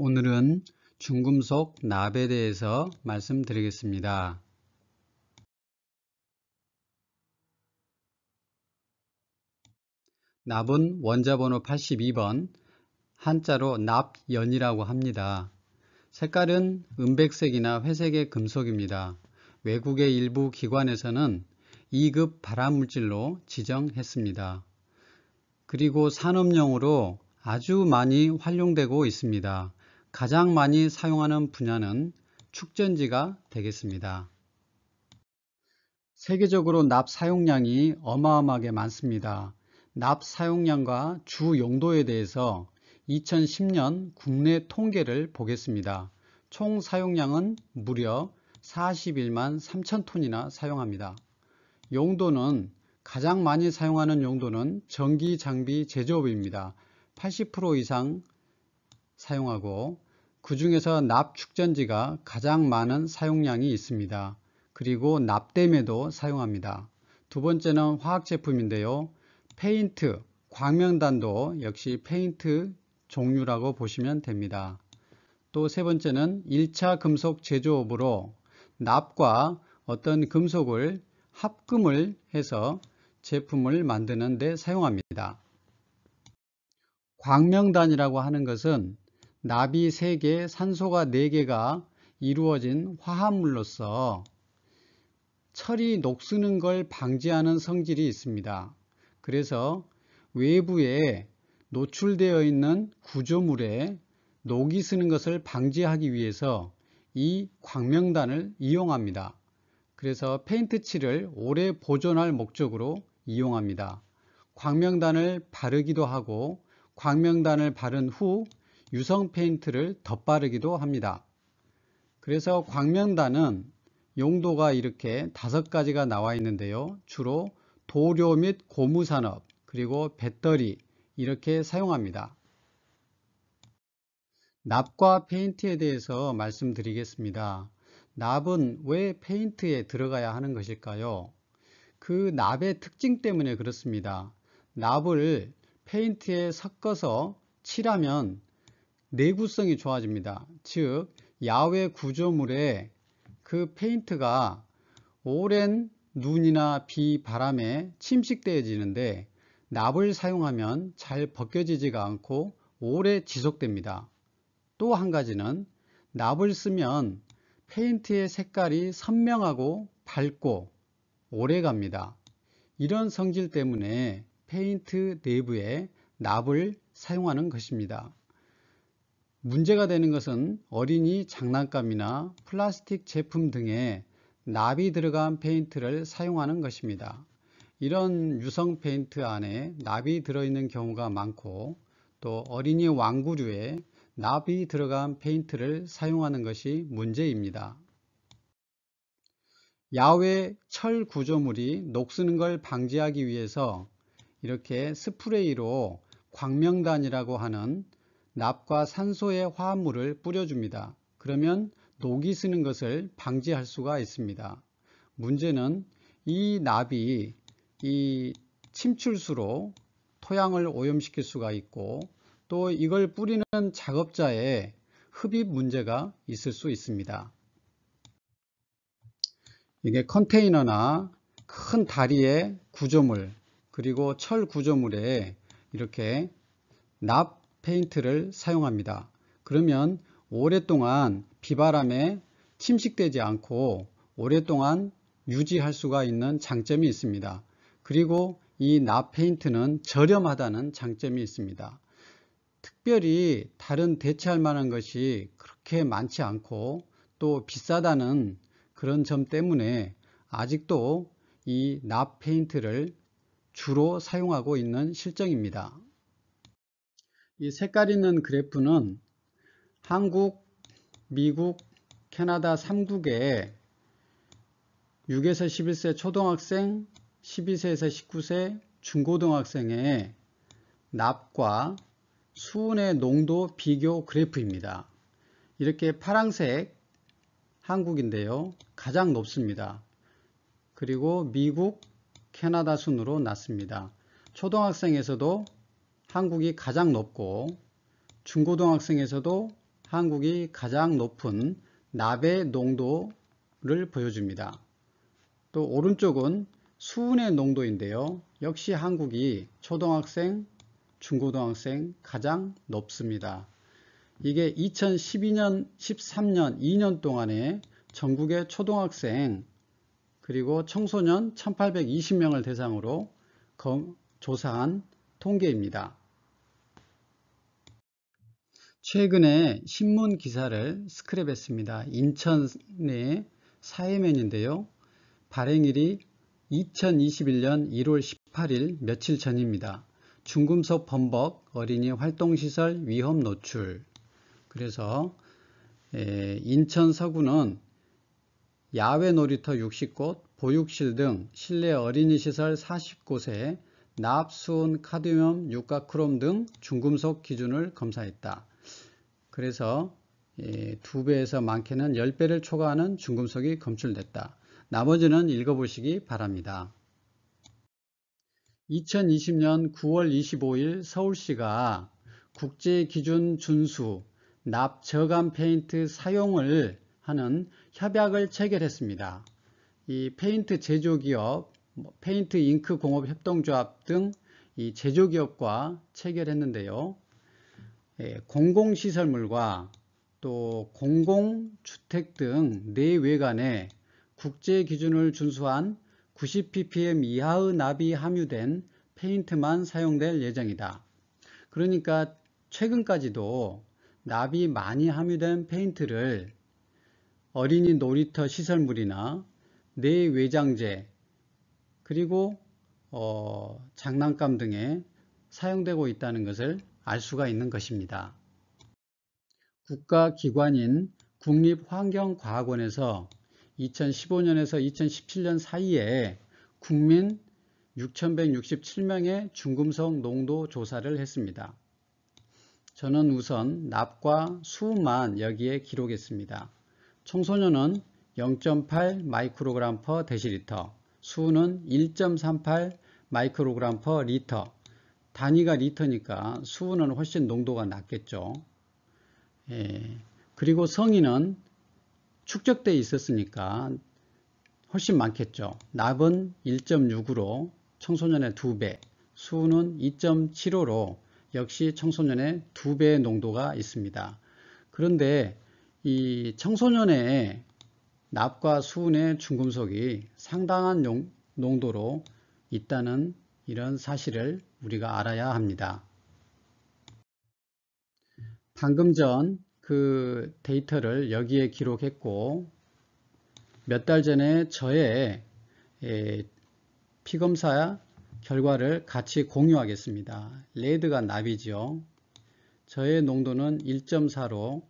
오늘은 중금속 납에 대해서 말씀드리겠습니다. 납은 원자번호 82번, 한자로 납연이라고 합니다. 색깔은 은백색이나 회색의 금속입니다. 외국의 일부 기관에서는 2급 발암물질로 지정했습니다. 그리고 산업용으로 아주 많이 활용되고 있습니다. 가장 많이 사용하는 분야는 축전지가 되겠습니다. 세계적으로 납 사용량이 어마어마하게 많습니다. 납 사용량과 주 용도에 대해서 2010년 국내 통계를 보겠습니다. 총 사용량은 무려 41만 3천 톤이나 사용합니다. 용도는 가장 많이 사용하는 용도는 전기 장비 제조업입니다. 80% 이상 사용하고 그 중에서 납 축전지가 가장 많은 사용량이 있습니다. 그리고 납땜에도 사용합니다. 두 번째는 화학 제품인데요. 페인트, 광명단도 역시 페인트 종류라고 보시면 됩니다. 또 세 번째는 1차 금속 제조업으로 납과 어떤 금속을 합금을 해서 제품을 만드는 데 사용합니다. 광명단이라고 하는 것은 나비 3개, 산소가 4개가 이루어진 화합물로서 철이 녹쓰는 걸 방지하는 성질이 있습니다. 그래서 외부에 노출되어 있는 구조물에 녹이 쓰는 것을 방지하기 위해서 이 광명단을 이용합니다. 그래서 페인트칠을 오래 보존할 목적으로 이용합니다. 광명단을 바르기도 하고 광명단을 바른 후 유성 페인트를 덧바르기도 합니다. 그래서 광명단은 용도가 이렇게 다섯 가지가 나와 있는데요. 주로 도료 및 고무산업, 그리고 배터리 이렇게 사용합니다. 납과 페인트에 대해서 말씀드리겠습니다. 납은 왜 페인트에 들어가야 하는 것일까요? 그 납의 특징 때문에 그렇습니다. 납을 페인트에 섞어서 칠하면 내구성이 좋아집니다. 즉 야외 구조물에 그 페인트가 오랜 눈이나 비, 바람에 침식되어지는데 납을 사용하면 잘 벗겨지지가 않고 오래 지속됩니다. 또 한 가지는 납을 쓰면 페인트의 색깔이 선명하고 밝고 오래 갑니다. 이런 성질 때문에 페인트 내부에 납을 사용하는 것입니다. 문제가 되는 것은 어린이 장난감이나 플라스틱 제품 등에 납이 들어간 페인트를 사용하는 것입니다. 이런 유성 페인트 안에 납이 들어있는 경우가 많고 또 어린이 왕구류에 납이 들어간 페인트를 사용하는 것이 문제입니다. 야외 철 구조물이 녹스는걸 방지하기 위해서 이렇게 스프레이로 광명단이라고 하는 납과 산소의 화합물을 뿌려줍니다. 그러면 녹이 쓰는 것을 방지할 수가 있습니다. 문제는 이 납이 이 침출수로 토양을 오염시킬 수가 있고 또 이걸 뿌리는 작업자의 흡입 문제가 있을 수 있습니다. 이게 컨테이너나 큰 다리의 구조물 그리고 철 구조물에 이렇게 납 페인트를 사용합니다. 그러면 오랫동안 비바람에 침식되지 않고 오랫동안 유지할 수가 있는 장점이 있습니다. 그리고 이 나페인트는 저렴하다는 장점이 있습니다. 특별히 다른 대체할 만한 것이 그렇게 많지 않고 또 비싸다는 그런 점 때문에 아직도 이 나페인트를 주로 사용하고 있는 실정입니다. 이 색깔 있는 그래프는 한국, 미국, 캐나다 3국의 6에서 11세 초등학생, 12세에서 19세 중고등학생의 납과 수은의 농도 비교 그래프입니다. 이렇게 파란색 한국인데요. 가장 높습니다. 그리고 미국, 캐나다 순으로 낮습니다. 초등학생에서도 한국이 가장 높고 중고등학생에서도 한국이 가장 높은 나베 농도를 보여줍니다. 또 오른쪽은 수은의 농도인데요. 역시 한국이 초등학생, 중고등학생 가장 높습니다. 이게 2012년, 13년, 2년 동안에 전국의 초등학생 그리고 청소년 1820명을 대상으로 조사한 통계입니다. 최근에 신문 기사를 스크랩했습니다. 인천의 사회면인데요. 발행일이 2021년 1월 18일 며칠 전입니다. 중금속 범벅 어린이 활동시설 위험 노출 그래서 예, 인천 서구는 야외 놀이터 60곳, 보육실 등 실내 어린이시설 40곳에 납수온, 카드뮴, 유가 크롬 등 중금속 기준을 검사했다. 그래서 예, 두 배에서 많게는 10배를 초과하는 중금속이 검출됐다. 나머지는 읽어보시기 바랍니다. 2020년 9월 25일 서울시가 국제기준 준수 납 저감 페인트 사용을 하는 협약을 체결했습니다. 이 페인트 제조기업, 뭐, 페인트 잉크 공업 협동조합 등 이 제조기업과 체결했는데요. 예, 공공시설물과 또 공공주택 등 내외관에 국제 기준을 준수한 90ppm 이하의 납이 함유된 페인트만 사용될 예정이다. 그러니까 최근까지도 납이 많이 함유된 페인트를 어린이 놀이터 시설물이나 내외장재 그리고 어, 장난감 등의 사용되고 있다는 것을 알 수가 있는 것입니다. 국가기관인 국립환경과학원에서 2015년에서 2017년 사이에 국민 6,167명의 중금속 농도 조사를 했습니다. 저는 우선 납과 수만 여기에 기록했습니다. 청소년은 0.8 마이크로그램 퍼 데시리터, 수는 1.38 마이크로그램 퍼 리터, 단위가 리터니까 수분은 훨씬 농도가 낮겠죠. 예, 그리고 성인은 축적되어 있었으니까 훨씬 많겠죠. 납은 1.6으로 청소년의 2배, 수은 2.75로 역시 청소년의 2배의 농도가 있습니다. 그런데 이 청소년의 납과 수은의 중금속이 상당한 농도로 있다는 이런 사실을 우리가 알아야 합니다. 방금 전 그 데이터를 여기에 기록했고 몇 달 전에 저의 예, 피검사 결과를 같이 공유하겠습니다. 레드가 나비죠. 저의 농도는 1.4로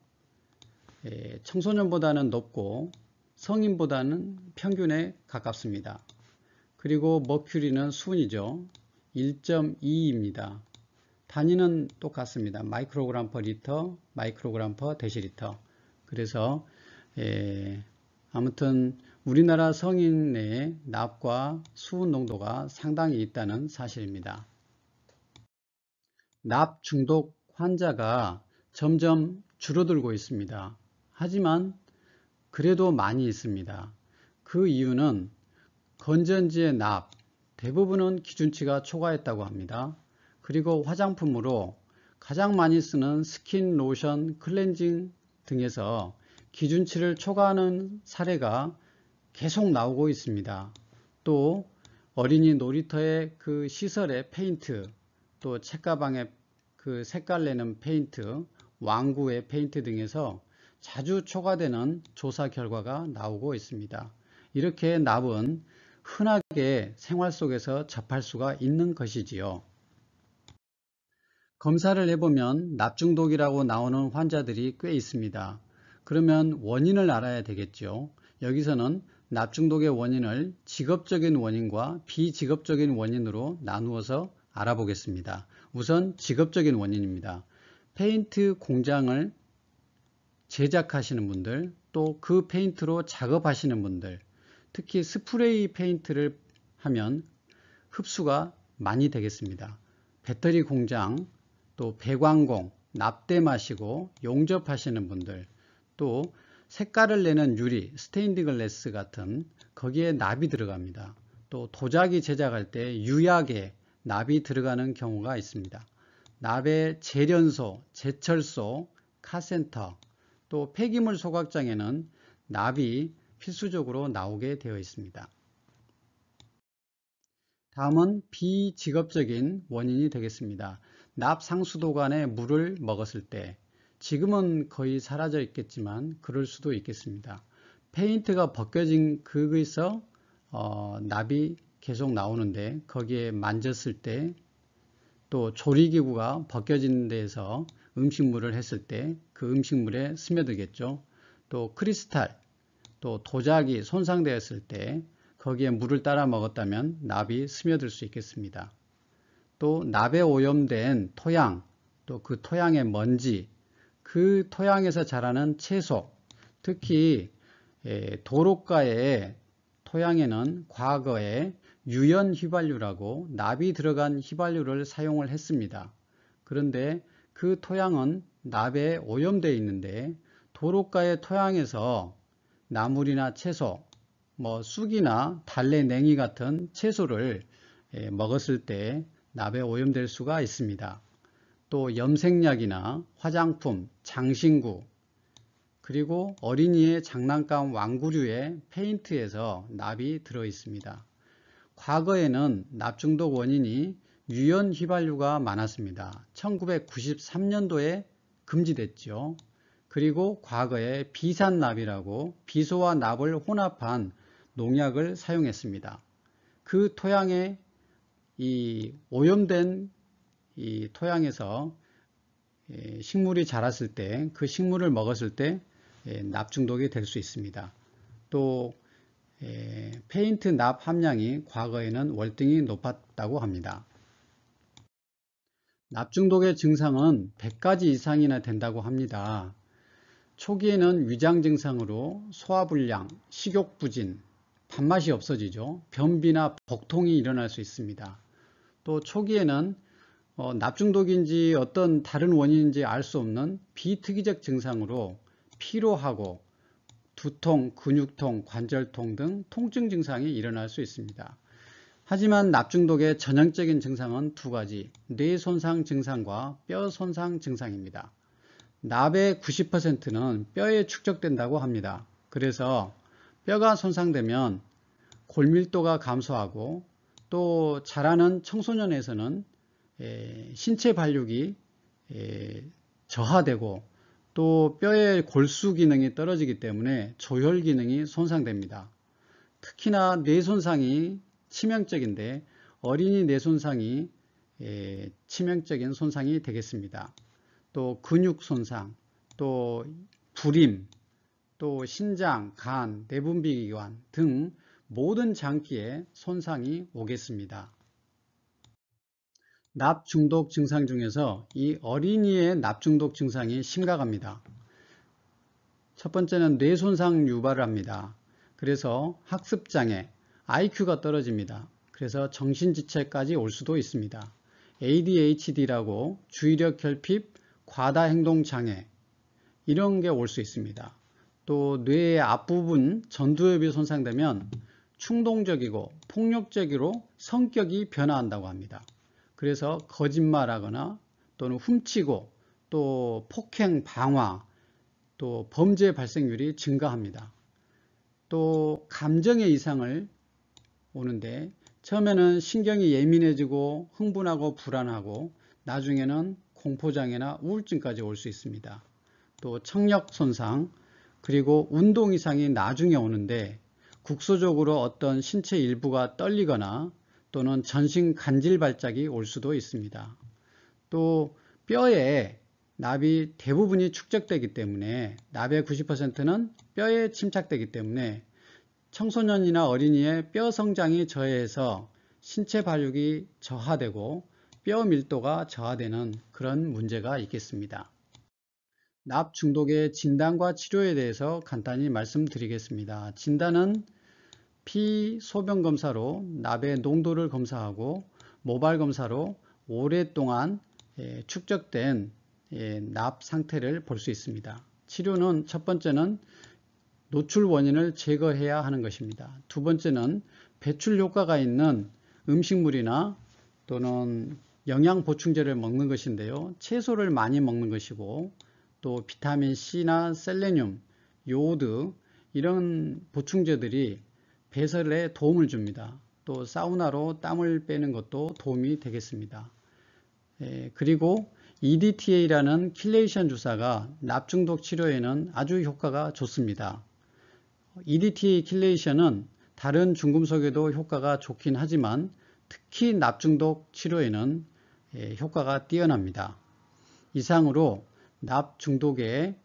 예, 청소년보다는 높고 성인보다는 평균에 가깝습니다. 그리고 머큐리는 순이죠. 1.2입니다. 단위는 똑같습니다. 마이크로그램 퍼 리터, 마이크로그램 퍼 데시리터. 그래서 예, 아무튼 우리나라 성인 내에 납과 수분 농도가 상당히 있다는 사실입니다. 납 중독 환자가 점점 줄어들고 있습니다. 하지만 그래도 많이 있습니다. 그 이유는 건전지의 납, 대부분은 기준치가 초과했다고 합니다. 그리고 화장품으로 가장 많이 쓰는 스킨, 로션, 클렌징 등에서 기준치를 초과하는 사례가 계속 나오고 있습니다. 또 어린이 놀이터의 그 시설의 페인트, 또 책가방의 그 색깔 내는 페인트, 왕구의 페인트 등에서 자주 초과되는 조사 결과가 나오고 있습니다. 이렇게 납은 흔하게 생활 속에서 접할 수가 있는 것이지요. 검사를 해보면 납중독이라고 나오는 환자들이 꽤 있습니다. 그러면 원인을 알아야 되겠죠. 여기서는 납중독의 원인을 직업적인 원인과 비직업적인 원인으로 나누어서 알아보겠습니다. 우선 직업적인 원인입니다. 페인트 공장을 제작하시는 분들, 또 그 페인트로 작업하시는 분들, 특히 스프레이 페인트를 하면 흡수가 많이 되겠습니다. 배터리 공장, 또 배관공, 납대 마시고 용접하시는 분들, 또 색깔을 내는 유리, 스테인드 글래스 같은 거기에 납이 들어갑니다. 또 도자기 제작할 때 유약에 납이 들어가는 경우가 있습니다. 납의 재련소, 제철소, 카센터, 또 폐기물 소각장에는 납이 필수적으로 나오게 되어 있습니다. 다음은 비직업적인 원인이 되겠습니다. 납상수도관에 물을 먹었을 때 지금은 거의 사라져 있겠지만 그럴 수도 있겠습니다. 페인트가 벗겨진 그에서 어, 납이 계속 나오는데 거기에 만졌을 때 또 조리기구가 벗겨진 데에서 음식물을 했을 때 그 음식물에 스며들겠죠. 또 크리스탈, 또 도자기 손상되었을 때 거기에 물을 따라 먹었다면 납이 스며들 수 있겠습니다. 또 납에 오염된 토양, 또 그 토양의 먼지, 그 토양에서 자라는 채소, 특히 예, 도로가의 토양에는 과거에 유연 휘발유라고 납이 들어간 휘발유를 사용을 했습니다. 그런데 그 토양은 납에 오염되어 있는데 도로가의 토양에서 나물이나 채소, 뭐 쑥이나 달래 냉이 같은 채소를 예, 먹었을 때 납에 오염될 수가 있습니다. 또 염색약이나 화장품, 장신구, 그리고 어린이의 장난감 왕구류의 페인트에서 납이 들어 있습니다. 과거에는 납중독 원인이 유연 휘발유가 많았습니다. 1993년도에 금지됐죠. 그리고 과거에 비산납이라고 비소와 납을 혼합한 농약을 사용했습니다. 그 토양에 이 오염된 이 토양에서 예, 식물이 자랐을 때 그 식물을 먹었을 때 예, 납중독이 될 수 있습니다. 또 예, 페인트 납 함량이 과거에는 월등히 높았다고 합니다. 납중독의 증상은 100가지 이상이나 된다고 합니다. 초기에는 위장 증상으로 소화불량, 식욕부진, 밥맛이 없어지죠. 변비나 복통이 일어날 수 있습니다. 또 초기에는 어, 납중독인지 어떤 다른 원인인지 알 수 없는 비특이적 증상으로 피로하고 두통, 근육통, 관절통 등 통증 증상이 일어날 수 있습니다. 하지만 납중독의 전형적인 증상은 두 가지, 뇌 손상 증상과 뼈 손상 증상입니다. 납의 90%는 뼈에 축적된다고 합니다. 그래서 뼈가 손상되면 골밀도가 감소하고 또 자라는 청소년에서는 신체 발육이 저하되고 또 뼈의 골수 기능이 떨어지기 때문에 조혈 기능이 손상됩니다. 특히나 뇌 손상이 치명적인데 어린이 뇌 손상이 치명적인 손상이 되겠습니다. 또 근육 손상, 또 불임, 또 신장, 간, 내분비기관 등 모든 장기에 손상이 오겠습니다. 납 중독 증상 중에서 이 어린이의 납 중독 증상이 심각합니다. 첫 번째는 뇌 손상 유발을 합니다. 그래서 학습장애, IQ가 떨어집니다. 그래서 정신지체까지 올 수도 있습니다. ADHD라고 주의력 결핍, 과다 행동 장애 이런 게 올 수 있습니다. 또 뇌의 앞부분 전두엽이 손상되면 충동적이고 폭력적으로 성격이 변화한다고 합니다. 그래서 거짓말하거나 또는 훔치고 또 폭행 방화 또 범죄 발생률이 증가합니다. 또 감정의 이상을 오는데 처음에는 신경이 예민해지고 흥분하고 불안하고 나중에는 공포장애나 우울증까지 올 수 있습니다. 또 청력 손상, 그리고 운동 이상이 나중에 오는데 국소적으로 어떤 신체 일부가 떨리거나 또는 전신 간질 발작이 올 수도 있습니다. 또 뼈에 납이 대부분이 축적되기 때문에 납의 90%는 뼈에 침착되기 때문에 청소년이나 어린이의 뼈 성장이 저해해서 신체 발육이 저하되고 뼈 밀도가 저하되는 그런 문제가 있겠습니다. 납 중독의 진단과 치료에 대해서 간단히 말씀드리겠습니다. 진단은 피 소변 검사로 납의 농도를 검사하고 모발 검사로 오랫동안 예, 축적된 예, 납 상태를 볼 수 있습니다. 치료는 첫 번째는 노출 원인을 제거해야 하는 것입니다. 두 번째는 배출 효과가 있는 음식물이나 또는 영양 보충제를 먹는 것인데요. 채소를 많이 먹는 것이고 또 비타민 C나 셀레늄, 요오드 이런 보충제들이 배설에 도움을 줍니다. 또 사우나로 땀을 빼는 것도 도움이 되겠습니다. 예, 그리고 EDTA라는 킬레이션 주사가 납중독 치료에는 아주 효과가 좋습니다. EDTA 킬레이션은 다른 중금속에도 효과가 좋긴 하지만 특히 납중독 치료에는 예, 효과가 뛰어납니다. 이상으로 납 중독의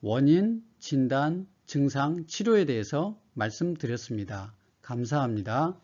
원인, 진단, 증상, 치료에 대해서 말씀드렸습니다. 감사합니다.